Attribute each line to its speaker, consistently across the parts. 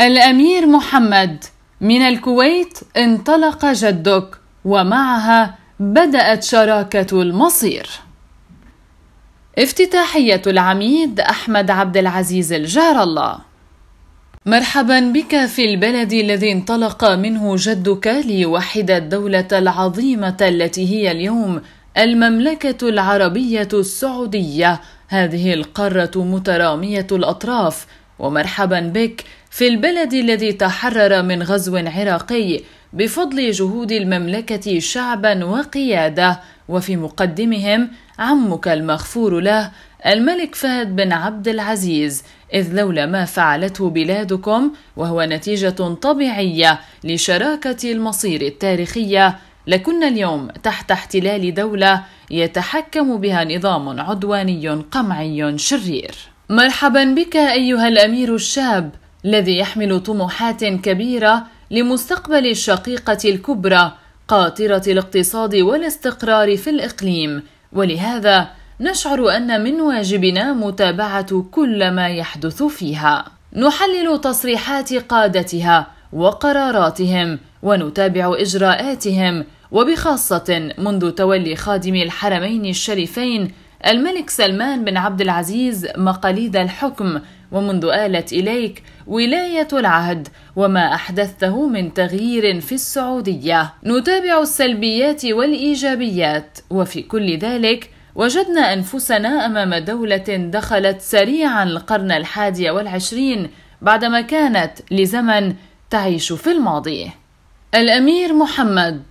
Speaker 1: الأمير محمد من الكويت انطلق جدك ومعها بدأت شراكة المصير افتتاحية العميد أحمد عبد العزيز الجار الله مرحبا بك في البلد الذي انطلق منه جدك ليوحد الدولة العظيمة التي هي اليوم المملكة العربية السعودية هذه القارة مترامية الأطراف ومرحبا بك في البلد الذي تحرر من غزو عراقي بفضل جهود المملكة شعبا وقيادة وفي مقدمهم عمك المغفور له الملك فهد بن عبد العزيز إذ لولا ما فعلته بلادكم وهو نتيجة طبيعية لشراكة المصير التاريخية لكنا اليوم تحت احتلال دولة يتحكم بها نظام عدواني قمعي شرير مرحبا بك أيها الأمير الشاب الذي يحمل طموحات كبيرة لمستقبل الشقيقة الكبرى قاطرة الاقتصاد والاستقرار في الإقليم ولهذا نشعر أن من واجبنا متابعة كل ما يحدث فيها نحلل تصريحات قادتها وقراراتهم ونتابع إجراءاتهم وبخاصة منذ تولي خادم الحرمين الشريفين الملك سلمان بن عبد العزيز مقاليد الحكم ومنذ آلت إليك ولاية العهد وما أحدثته من تغيير في السعودية نتابع السلبيات والإيجابيات وفي كل ذلك وجدنا أنفسنا أمام دولة دخلت سريعا القرن الحادي والعشرين بعدما كانت لزمن تعيش في الماضي الأمير محمد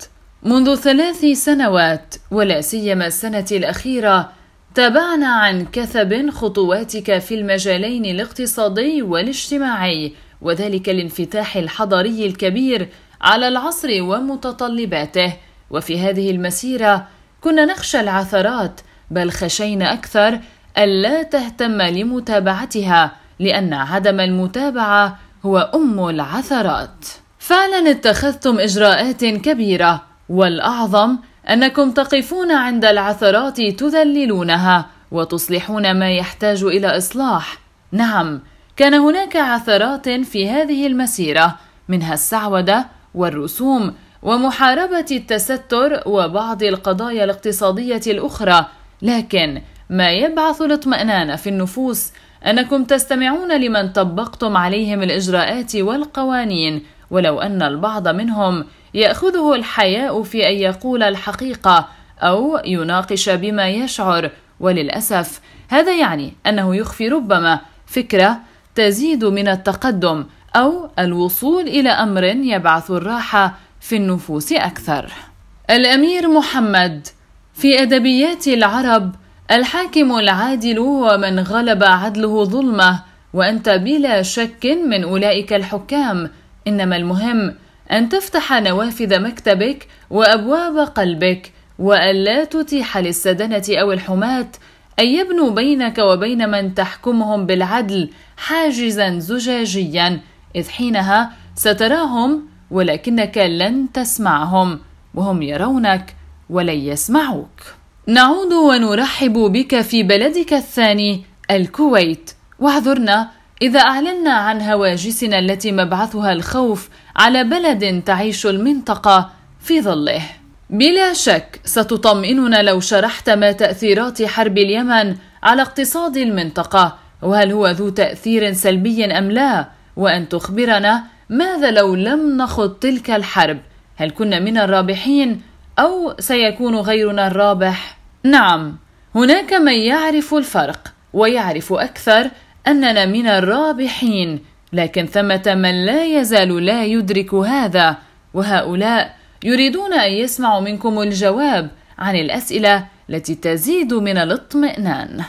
Speaker 1: منذ ثلاث سنوات ولا سيما السنة الأخيرة تابعنا عن كثب خطواتك في المجالين الاقتصادي والاجتماعي وذلك الانفتاح الحضري الكبير على العصر ومتطلباته وفي هذه المسيرة كنا نخشى العثرات بل خشينا أكثر ألا تهتم لمتابعتها لأن عدم المتابعة هو أم العثرات. فعلا اتخذتم إجراءات كبيرة والاعظم انكم تقفون عند العثرات تذللونها وتصلحون ما يحتاج الى اصلاح نعم كان هناك عثرات في هذه المسيره منها السعوده والرسوم ومحاربه التستر وبعض القضايا الاقتصاديه الاخرى لكن ما يبعث الاطمئنان في النفوس انكم تستمعون لمن طبقتم عليهم الاجراءات والقوانين ولو ان البعض منهم ياخذه الحياء في ان يقول الحقيقه او يناقش بما يشعر وللاسف هذا يعني انه يخفي ربما فكره تزيد من التقدم او الوصول الى امر يبعث الراحه في النفوس اكثر الامير محمد في ادبيات العرب الحاكم العادل ومن غلب عدله ظلمه وانت بلا شك من اولئك الحكام انما المهم أن تفتح نوافذ مكتبك وأبواب قلبك وألا تتيح للسدنة أو الحماة أن يبنوا بينك وبين من تحكمهم بالعدل حاجزا زجاجيا إذ حينها ستراهم ولكنك لن تسمعهم وهم يرونك ولن يسمعوك نعود ونرحب بك في بلدك الثاني الكويت واعذرنا إذا أعلنا عن هواجسنا التي مبعثها الخوف على بلد تعيش المنطقة في ظله. بلا شك ستطمئننا لو شرحت ما تأثيرات حرب اليمن على اقتصاد المنطقة وهل هو ذو تأثير سلبي أم لا؟ وأن تخبرنا ماذا لو لم نخض تلك الحرب؟ هل كنا من الرابحين أو سيكون غيرنا الرابح؟ نعم، هناك من يعرف الفرق ويعرف أكثر أننا من الرابحين لكن ثمة من لا يزال لا يدرك هذا وهؤلاء يريدون أن يسمعوا منكم الجواب عن الأسئلة التي تزيد من الاطمئنان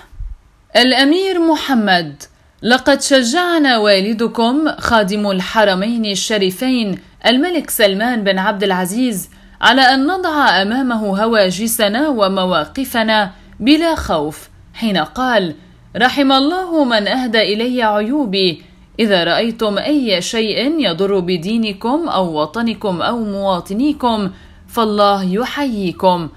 Speaker 1: الأمير محمد لقد شجعنا والدكم خادم الحرمين الشريفين الملك سلمان بن عبد العزيز على أن نضع أمامه هواجسنا ومواقفنا بلا خوف حين قال رحم الله من أهدى إلي عيوبي إذا رأيتم أي شيء يضر بدينكم أو وطنكم أو مواطنيكم فالله يحييكم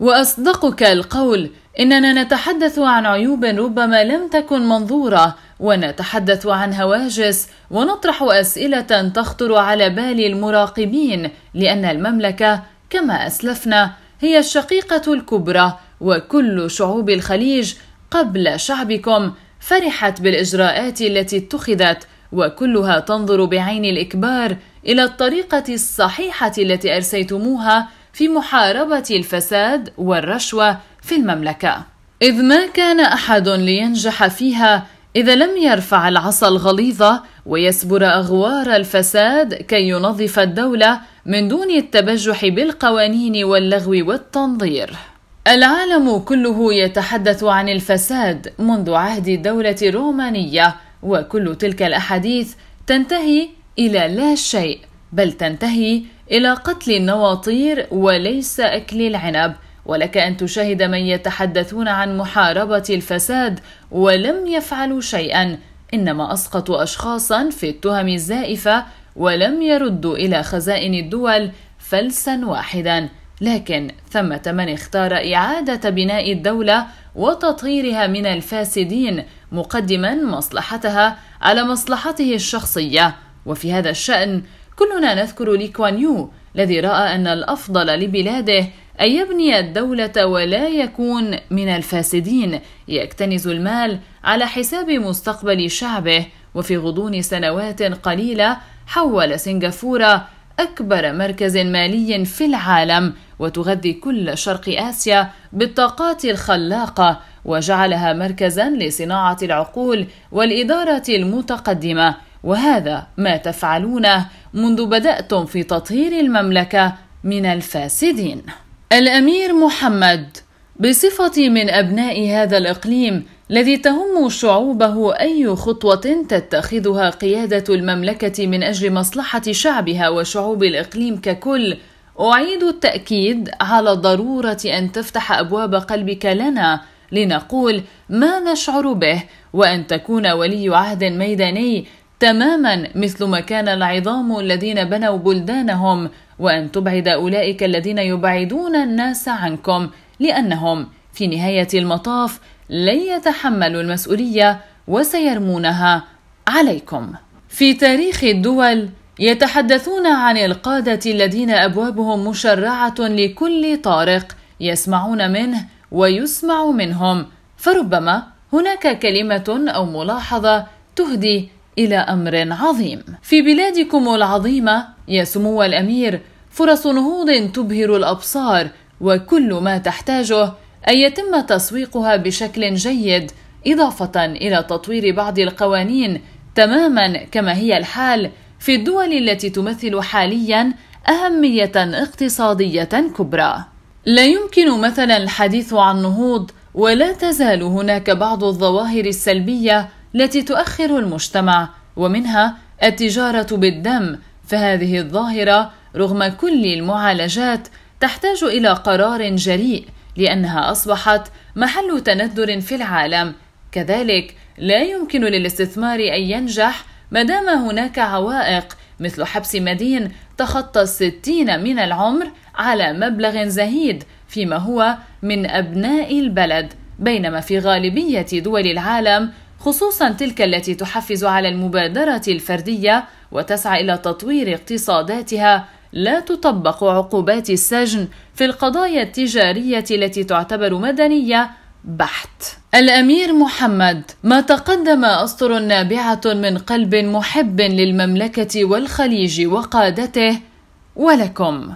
Speaker 1: وأصدقك القول إننا نتحدث عن عيوب ربما لم تكن منظورة ونتحدث عن هواجس ونطرح أسئلة تخطر على بال المراقبين لأن المملكة كما أسلفنا هي الشقيقة الكبرى وكل شعوب الخليج قبل شعبكم فرحت بالاجراءات التي اتخذت وكلها تنظر بعين الاكبار الى الطريقه الصحيحه التي ارسيتموها في محاربه الفساد والرشوه في المملكه اذ ما كان احد لينجح فيها اذا لم يرفع العصا الغليظه ويسبر اغوار الفساد كي ينظف الدوله من دون التبجح بالقوانين واللغو والتنظير العالم كله يتحدث عن الفساد منذ عهد الدولة الرومانية وكل تلك الأحاديث تنتهي إلى لا شيء بل تنتهي إلى قتل النواطير وليس أكل العنب ولك أن تشاهد من يتحدثون عن محاربة الفساد ولم يفعلوا شيئا إنما أسقطوا أشخاصا في التهم الزائفة ولم يردوا إلى خزائن الدول فلسا واحدا لكن ثمة من اختار إعادة بناء الدولة وتطهيرها من الفاسدين مقدما مصلحتها على مصلحته الشخصية وفي هذا الشأن كلنا نذكر لي كوان يو الذي رأى أن الأفضل لبلاده أن يبني الدولة ولا يكون من الفاسدين يكتنز المال على حساب مستقبل شعبه وفي غضون سنوات قليلة حول سنغافورة أكبر مركز مالي في العالم وتغذي كل شرق اسيا بالطاقات الخلاقه وجعلها مركزا لصناعه العقول والاداره المتقدمه وهذا ما تفعلونه منذ بداتم في تطهير المملكه من الفاسدين الامير محمد بصفتي من ابناء هذا الاقليم الذي تهم شعوبه اي خطوه تتخذها قياده المملكه من اجل مصلحه شعبها وشعوب الاقليم ككل أعيد التأكيد على ضرورة أن تفتح أبواب قلبك لنا لنقول ما نشعر به وأن تكون ولي عهد ميداني تماما مثل ما كان العظام الذين بنوا بلدانهم وأن تبعد أولئك الذين يبعدون الناس عنكم لأنهم في نهاية المطاف لن يتحملوا المسؤولية وسيرمونها عليكم. في تاريخ الدول يتحدثون عن القادة الذين أبوابهم مشرعة لكل طارق يسمعون منه ويسمع منهم فربما هناك كلمة أو ملاحظة تهدي إلى أمر عظيم في بلادكم العظيمة يا سمو الأمير فرص نهوض تبهر الأبصار وكل ما تحتاجه أن يتم تسويقها بشكل جيد إضافة إلى تطوير بعض القوانين تماما كما هي الحال في الدول التي تمثل حاليا أهمية اقتصادية كبرى. لا يمكن مثلا الحديث عن نهوض ولا تزال هناك بعض الظواهر السلبية التي تؤخر المجتمع ومنها التجارة بالدم فهذه الظاهرة رغم كل المعالجات تحتاج إلى قرار جريء لأنها أصبحت محل تندر في العالم كذلك لا يمكن للاستثمار أن ينجح ما دام هناك عوائق مثل حبس مدين تخطى الستين من العمر على مبلغ زهيد فيما هو من أبناء البلد بينما في غالبية دول العالم خصوصا تلك التي تحفز على المبادرة الفردية وتسعى إلى تطوير اقتصاداتها لا تطبق عقوبات السجن في القضايا التجارية التي تعتبر مدنية بحت الأمير محمد ما تقدم أسطر نابعة من قلب محب للمملكة والخليج وقادته ولكم